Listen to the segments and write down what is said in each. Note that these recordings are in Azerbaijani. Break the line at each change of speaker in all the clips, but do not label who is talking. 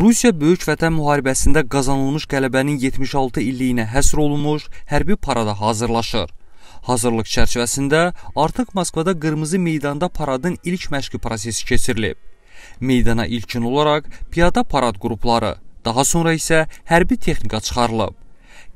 Rusiya Böyük Vətən müharibəsində qazanılmış qələbənin 76 illiyinə həsr olunmuş hərbi parada hazırlaşır. Hazırlıq çərçivəsində artıq Moskvada Qırmızı meydanda paradın ilk məşqi prosesi keçirilib. Meydana ilkin olaraq piyada parad qrupları, daha sonra isə hərbi texnika çıxarılıb.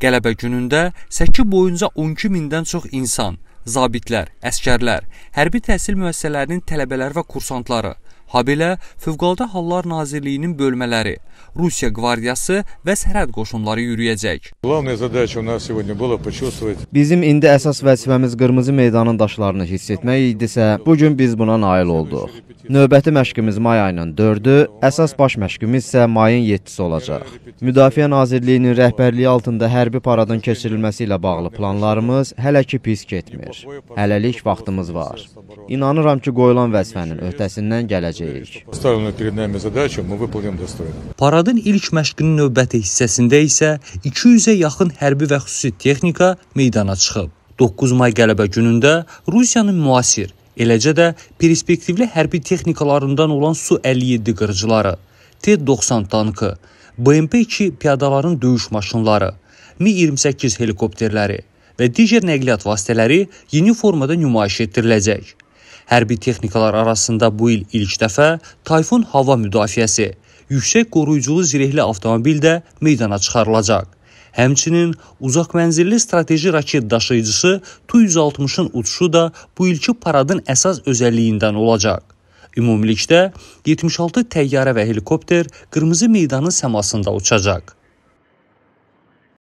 Qələbə günündə Səki boyunca 12 mindən çox insan, zabitlər, əskərlər, hərbi təhsil müəssisələrinin tələbələri və kursantları Habelə Fövqəladə Hallar Nazirliyinin bölmələri, Rusiya qvardiyası və sərhəd qoşunları yürüyəcək.
Bizim indi əsas vəzifəmiz qırmızı meydanın daşlarını hiss etmək idisə, bu gün biz buna nail olduq. Növbəti məşqimiz may ayının 4-ü, əsas baş məşqimiz isə mayın 7-si olacaq. Müdafiə Nazirliyinin rəhbərliyi altında hərbi paradın keçirilməsi ilə bağlı planlarımız hələ ki pis getmir. Hələlik vaxtımız var. İnanıram ki, qoyulan vəzifənin öhdəsindən gələcək biləcəyik. Stavlena
перед нами задачу, мы выполним достойно.
Paradın ilk məşqinin növbəti hissəsində isə
200-ə yaxın hərbi və xüsusi texnika meydana çıxıb. 9 may qələbə günündə Rusiyanın müasir, eləcə də perspektivli hərbi texnikalarından olan Su-57 qırıcıları, T-90 tankı, BMP-2 piyadaların döyüş maşınları, Mi-28 helikopterləri və digər nəqliyyat vasitələri yeni formada nümayiş etdiriləcək. Hərbi texnikalar arasında bu il ilk dəfə Tayfun hava müdafiəsi, yüksək qoruyuculu zirehli avtomobil də meydana çıxarılacaq. Həmçinin uzaq mənzilli strateji raket daşıyıcısı Tu-160-ın uçuşu da bu ilki paradın əsas özəlliyindən olacaq. Ümumilikdə 76 təyyarə və helikopter qırmızı meydanın səmasında uçacaq.